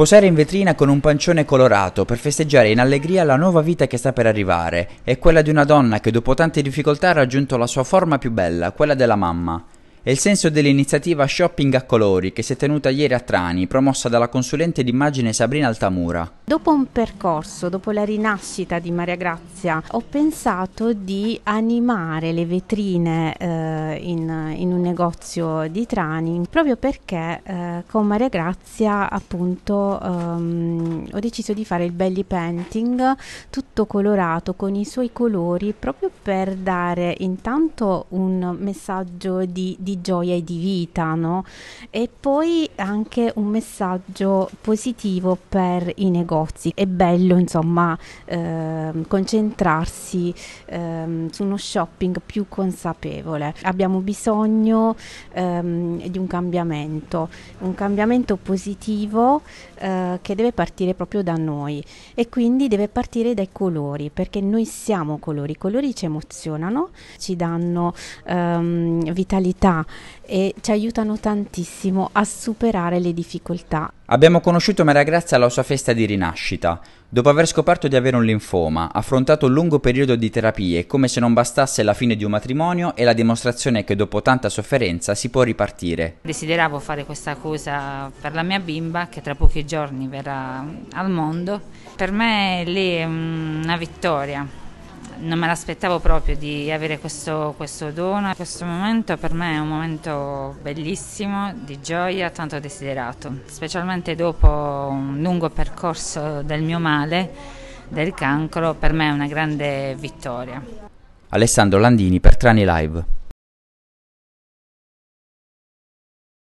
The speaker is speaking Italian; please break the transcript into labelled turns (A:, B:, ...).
A: Posare in vetrina con un pancione colorato per festeggiare in allegria la nuova vita che sta per arrivare è quella di una donna che dopo tante difficoltà ha raggiunto la sua forma più bella, quella della mamma. È il senso dell'iniziativa Shopping a Colori che si è tenuta ieri a Trani, promossa dalla consulente d'immagine Sabrina Altamura.
B: Dopo un percorso, dopo la rinascita di Maria Grazia, ho pensato di animare le vetrine eh, in, in, un negozio di Trani, proprio perché eh, con Maria Grazia appunto ehm, ho deciso di fare il belly painting tutto colorato con i suoi colori proprio per dare intanto un messaggio di, di di gioia e di vita, no? E poi anche un messaggio positivo per i negozi. È bello, insomma, ehm, concentrarsi ehm, su uno shopping più consapevole. Abbiamo bisogno ehm, di un cambiamento, un cambiamento positivo eh, che deve partire proprio da noi e quindi deve partire dai colori, perché noi siamo colori, i colori ci emozionano, ci danno ehm, vitalità e ci aiutano tantissimo a superare le difficoltà.
A: Abbiamo conosciuto Maria Grazia alla sua festa di rinascita. Dopo aver scoperto di avere un linfoma, affrontato un lungo periodo di terapie come se non bastasse la fine di un matrimonio e la dimostrazione che dopo tanta sofferenza si può ripartire.
C: Desideravo fare questa cosa per la mia bimba che tra pochi giorni verrà al mondo. Per me lì è una vittoria non me l'aspettavo proprio di avere questo, questo, dono. Questo momento per me è un momento bellissimo, di gioia, tanto desiderato, specialmente dopo un lungo percorso del mio male, del cancro, per me è una grande vittoria.
A: Alessandro Landini per Trani Live.